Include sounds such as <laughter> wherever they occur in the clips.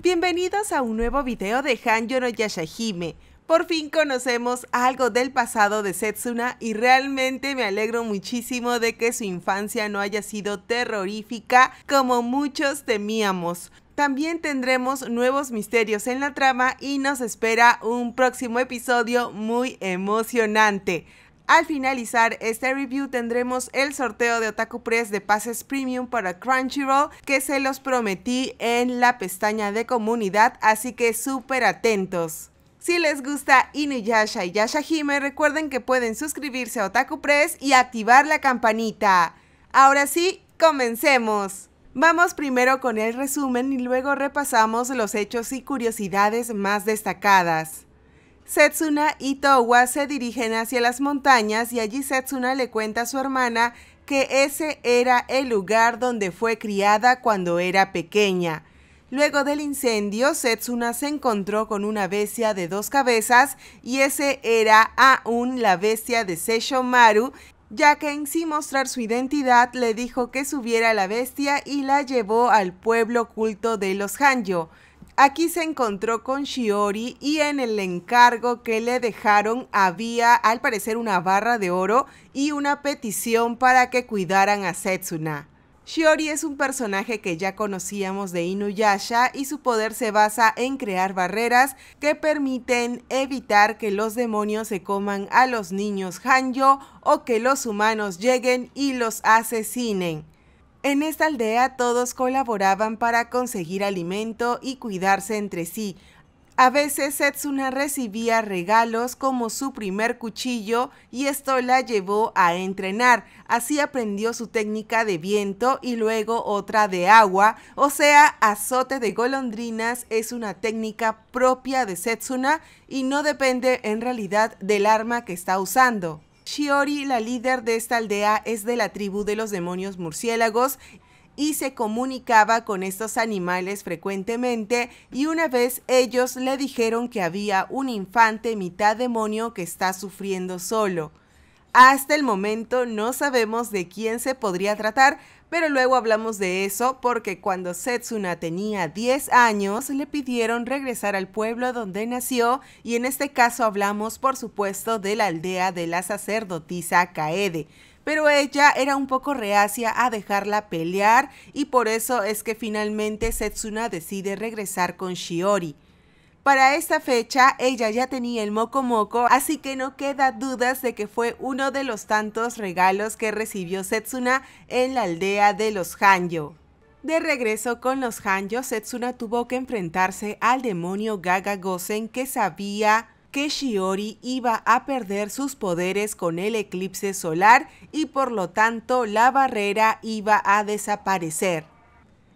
Bienvenidos a un nuevo video de Hanjo no Por fin conocemos algo del pasado de Setsuna y realmente me alegro muchísimo de que su infancia no haya sido terrorífica como muchos temíamos. También tendremos nuevos misterios en la trama y nos espera un próximo episodio muy emocionante. Al finalizar este review tendremos el sorteo de Otaku Press de pases premium para Crunchyroll que se los prometí en la pestaña de comunidad, así que súper atentos. Si les gusta Inuyasha y Yashahime, recuerden que pueden suscribirse a Otaku Press y activar la campanita. Ahora sí, comencemos. Vamos primero con el resumen y luego repasamos los hechos y curiosidades más destacadas. Setsuna y Towa se dirigen hacia las montañas y allí Setsuna le cuenta a su hermana que ese era el lugar donde fue criada cuando era pequeña. Luego del incendio, Setsuna se encontró con una bestia de dos cabezas y ese era aún la bestia de Seishomaru, ya que en sí mostrar su identidad le dijo que subiera la bestia y la llevó al pueblo culto de los Hanjo. Aquí se encontró con Shiori y en el encargo que le dejaron había al parecer una barra de oro y una petición para que cuidaran a Setsuna. Shiori es un personaje que ya conocíamos de Inuyasha y su poder se basa en crear barreras que permiten evitar que los demonios se coman a los niños Hanjo o que los humanos lleguen y los asesinen. En esta aldea todos colaboraban para conseguir alimento y cuidarse entre sí. A veces Setsuna recibía regalos como su primer cuchillo y esto la llevó a entrenar. Así aprendió su técnica de viento y luego otra de agua, o sea, azote de golondrinas es una técnica propia de Setsuna y no depende en realidad del arma que está usando. Shiori, la líder de esta aldea, es de la tribu de los demonios murciélagos y se comunicaba con estos animales frecuentemente y una vez ellos le dijeron que había un infante mitad demonio que está sufriendo solo. Hasta el momento no sabemos de quién se podría tratar, pero luego hablamos de eso porque cuando Setsuna tenía 10 años le pidieron regresar al pueblo donde nació y en este caso hablamos por supuesto de la aldea de la sacerdotisa Kaede. Pero ella era un poco reacia a dejarla pelear y por eso es que finalmente Setsuna decide regresar con Shiori. Para esta fecha ella ya tenía el moco moco, así que no queda dudas de que fue uno de los tantos regalos que recibió Setsuna en la aldea de los Hanjo. De regreso con los Hanjo, Setsuna tuvo que enfrentarse al demonio Gaga Gosen que sabía que Shiori iba a perder sus poderes con el eclipse solar y por lo tanto la barrera iba a desaparecer.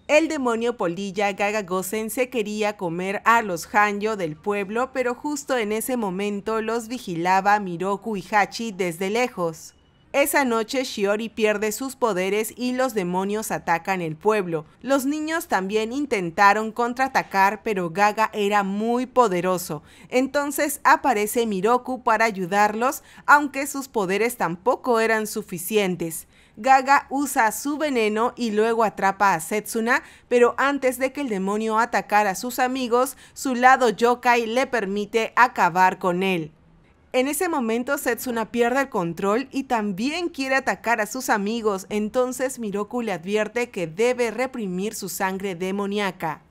El demonio polilla Gaga Gosen se quería comer a los Hanyo del pueblo, pero justo en ese momento los vigilaba Miroku y Hachi desde lejos. Esa noche Shiori pierde sus poderes y los demonios atacan el pueblo. Los niños también intentaron contraatacar, pero Gaga era muy poderoso. Entonces aparece Miroku para ayudarlos, aunque sus poderes tampoco eran suficientes. Gaga usa su veneno y luego atrapa a Setsuna, pero antes de que el demonio atacara a sus amigos, su lado yokai le permite acabar con él. En ese momento Setsuna pierde el control y también quiere atacar a sus amigos, entonces Miroku le advierte que debe reprimir su sangre demoníaca.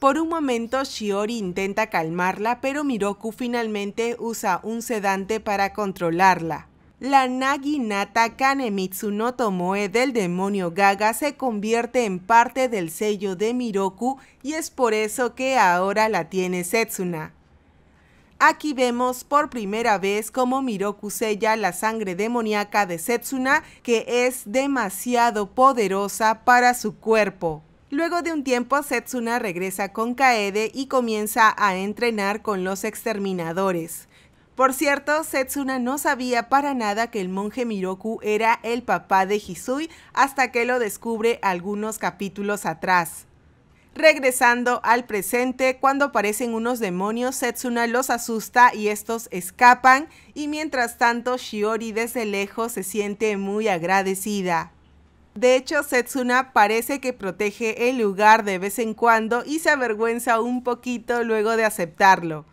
Por un momento Shiori intenta calmarla, pero Miroku finalmente usa un sedante para controlarla la Naginata Kanemitsu no Tomoe del demonio Gaga se convierte en parte del sello de Miroku y es por eso que ahora la tiene Setsuna. Aquí vemos por primera vez cómo Miroku sella la sangre demoníaca de Setsuna que es demasiado poderosa para su cuerpo. Luego de un tiempo, Setsuna regresa con Kaede y comienza a entrenar con los exterminadores. Por cierto, Setsuna no sabía para nada que el monje Miroku era el papá de Hisui hasta que lo descubre algunos capítulos atrás. Regresando al presente, cuando aparecen unos demonios, Setsuna los asusta y estos escapan y mientras tanto Shiori desde lejos se siente muy agradecida. De hecho, Setsuna parece que protege el lugar de vez en cuando y se avergüenza un poquito luego de aceptarlo.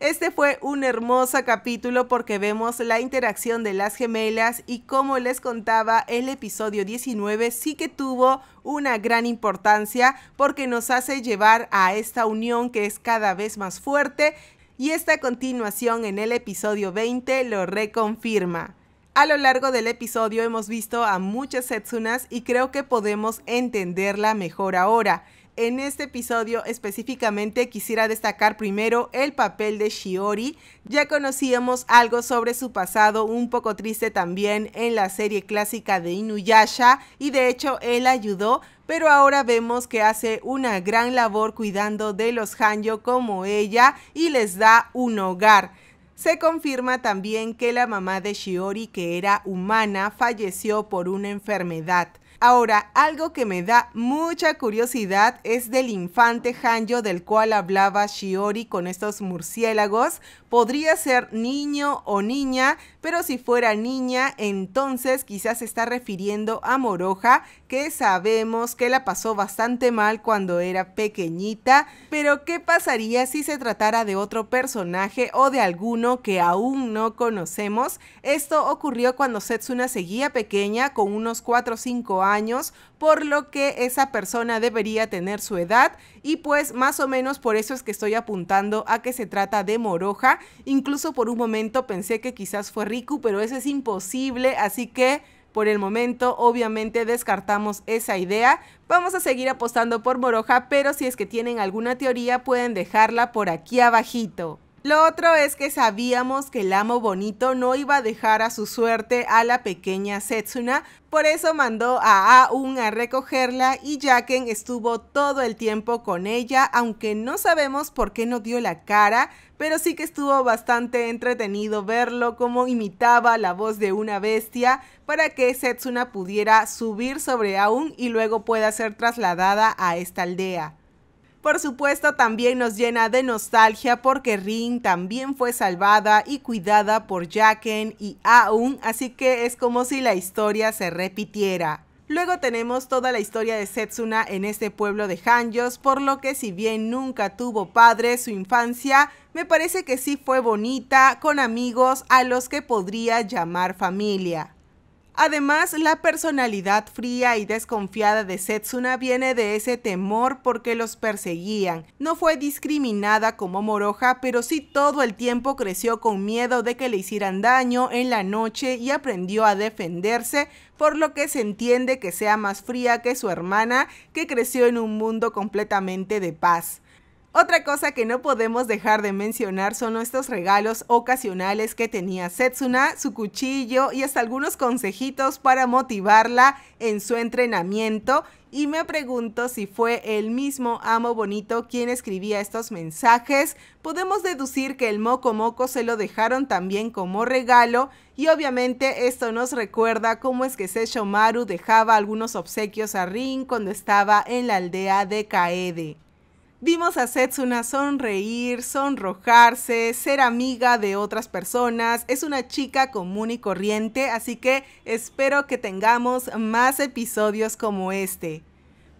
Este fue un hermoso capítulo porque vemos la interacción de las gemelas y como les contaba el episodio 19 sí que tuvo una gran importancia porque nos hace llevar a esta unión que es cada vez más fuerte y esta continuación en el episodio 20 lo reconfirma. A lo largo del episodio hemos visto a muchas Setsunas y creo que podemos entenderla mejor ahora. En este episodio específicamente quisiera destacar primero el papel de Shiori. Ya conocíamos algo sobre su pasado un poco triste también en la serie clásica de Inuyasha y de hecho él ayudó pero ahora vemos que hace una gran labor cuidando de los Hanjo como ella y les da un hogar. Se confirma también que la mamá de Shiori, que era humana, falleció por una enfermedad. Ahora, algo que me da mucha curiosidad es del infante Hanjo del cual hablaba Shiori con estos murciélagos. Podría ser niño o niña, pero si fuera niña, entonces quizás se está refiriendo a Moroja, que sabemos que la pasó bastante mal cuando era pequeñita. Pero, ¿qué pasaría si se tratara de otro personaje o de alguno que aún no conocemos? Esto ocurrió cuando Setsuna seguía pequeña, con unos 4 o 5 años años, por lo que esa persona debería tener su edad y pues más o menos por eso es que estoy apuntando a que se trata de Moroja. Incluso por un momento pensé que quizás fue Riku, pero eso es imposible, así que... Por el momento, obviamente, descartamos esa idea. Vamos a seguir apostando por Moroja, pero si es que tienen alguna teoría, pueden dejarla por aquí abajito. Lo otro es que sabíamos que el amo bonito no iba a dejar a su suerte a la pequeña Setsuna, por eso mandó a Aun a recogerla y Jaken estuvo todo el tiempo con ella, aunque no sabemos por qué no dio la cara, pero sí que estuvo bastante entretenido verlo como imitaba la voz de una bestia para que Setsuna pudiera subir sobre Aun y luego pueda ser trasladada a esta aldea por supuesto también nos llena de nostalgia porque Rin también fue salvada y cuidada por Jaquen y Aun, así que es como si la historia se repitiera. Luego tenemos toda la historia de Setsuna en este pueblo de Hanjos, por lo que si bien nunca tuvo padre, su infancia me parece que sí fue bonita, con amigos a los que podría llamar familia. Además, la personalidad fría y desconfiada de Setsuna viene de ese temor porque los perseguían. No fue discriminada como moroja, pero sí todo el tiempo creció con miedo de que le hicieran daño en la noche y aprendió a defenderse, por lo que se entiende que sea más fría que su hermana, que creció en un mundo completamente de paz. Otra cosa que no podemos dejar de mencionar son estos regalos ocasionales que tenía Setsuna, su cuchillo y hasta algunos consejitos para motivarla en su entrenamiento. Y me pregunto si fue el mismo amo bonito quien escribía estos mensajes. Podemos deducir que el Moko Moco se lo dejaron también como regalo y obviamente esto nos recuerda cómo es que Seshomaru dejaba algunos obsequios a Rin cuando estaba en la aldea de Kaede. Vimos a Setsuna sonreír, sonrojarse, ser amiga de otras personas. Es una chica común y corriente, así que espero que tengamos más episodios como este.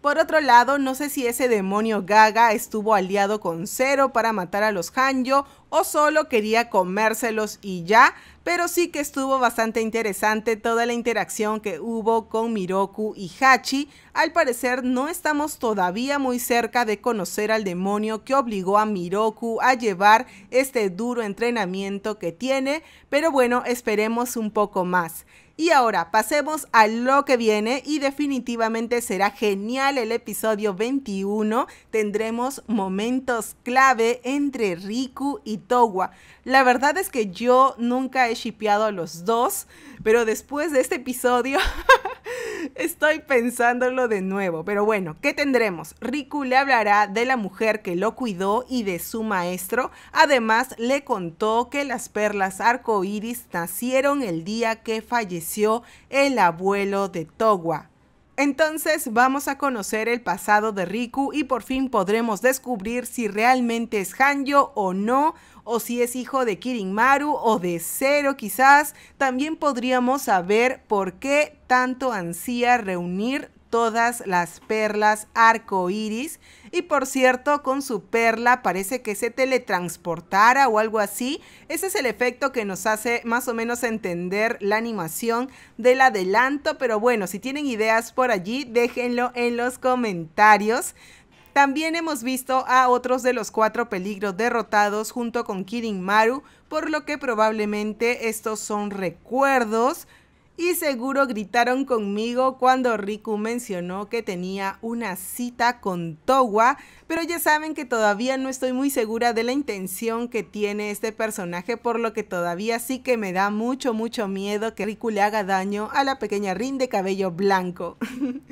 Por otro lado, no sé si ese demonio Gaga estuvo aliado con Zero para matar a los Hanjo o solo quería comérselos y ya, pero sí que estuvo bastante interesante toda la interacción que hubo con Miroku y Hachi. Al parecer no estamos todavía muy cerca de conocer al demonio que obligó a Miroku a llevar este duro entrenamiento que tiene, pero bueno, esperemos un poco más. Y ahora pasemos a lo que viene y definitivamente será genial el episodio 21. Tendremos momentos clave entre Riku y Towa. La verdad es que yo nunca he shipeado a los dos, pero después de este episodio <laughs> estoy pensándolo de nuevo. Pero bueno, ¿qué tendremos? Riku le hablará de la mujer que lo cuidó y de su maestro. Además, le contó que las perlas arcoíris nacieron el día que falleció el abuelo de Towa. Entonces vamos a conocer el pasado de Riku y por fin podremos descubrir si realmente es Hanjo o no, o si es hijo de Kirinmaru o de Zero quizás. También podríamos saber por qué tanto ansía reunir todas las perlas arco iris. Y por cierto, con su perla parece que se teletransportara o algo así. Ese es el efecto que nos hace más o menos entender la animación del adelanto. Pero bueno, si tienen ideas por allí, déjenlo en los comentarios. También hemos visto a otros de los cuatro peligros derrotados junto con Kirin Maru, por lo que probablemente estos son recuerdos y seguro gritaron conmigo cuando Riku mencionó que tenía una cita con Towa, pero ya saben que todavía no estoy muy segura de la intención que tiene este personaje, por lo que todavía sí que me da mucho, mucho miedo que Riku le haga daño a la pequeña Rin de cabello blanco. <laughs>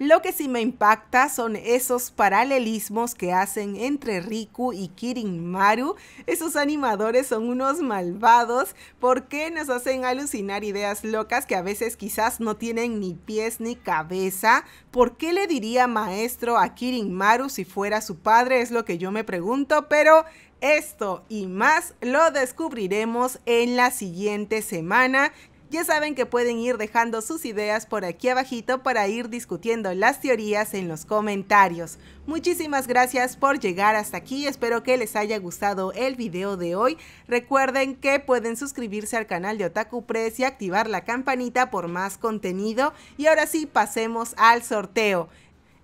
Lo que sí me impacta son esos paralelismos que hacen entre Riku y Kirin Maru. Esos animadores son unos malvados porque nos hacen alucinar ideas locas que a veces quizás no tienen ni pies ni cabeza. ¿Por qué le diría maestro a Kirin Maru si fuera su padre? Es lo que yo me pregunto, pero esto y más lo descubriremos en la siguiente semana ya saben que pueden ir dejando sus ideas por aquí abajito para ir discutiendo las teorías en los comentarios. Muchísimas gracias por llegar hasta aquí, espero que les haya gustado el video de hoy. Recuerden que pueden suscribirse al canal de Otaku Press y activar la campanita por más contenido. Y ahora sí, pasemos al sorteo.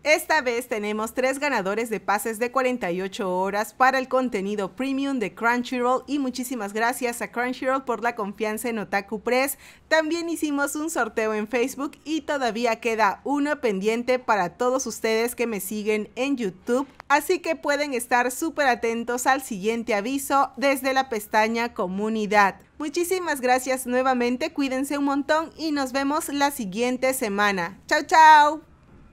Esta vez tenemos tres ganadores de pases de 48 horas para el contenido premium de Crunchyroll y muchísimas gracias a Crunchyroll por la confianza en Otaku Press. También hicimos un sorteo en Facebook y todavía queda uno pendiente para todos ustedes que me siguen en YouTube. Así que pueden estar súper atentos al siguiente aviso desde la pestaña comunidad. Muchísimas gracias nuevamente, cuídense un montón y nos vemos la siguiente semana. Chao, chao.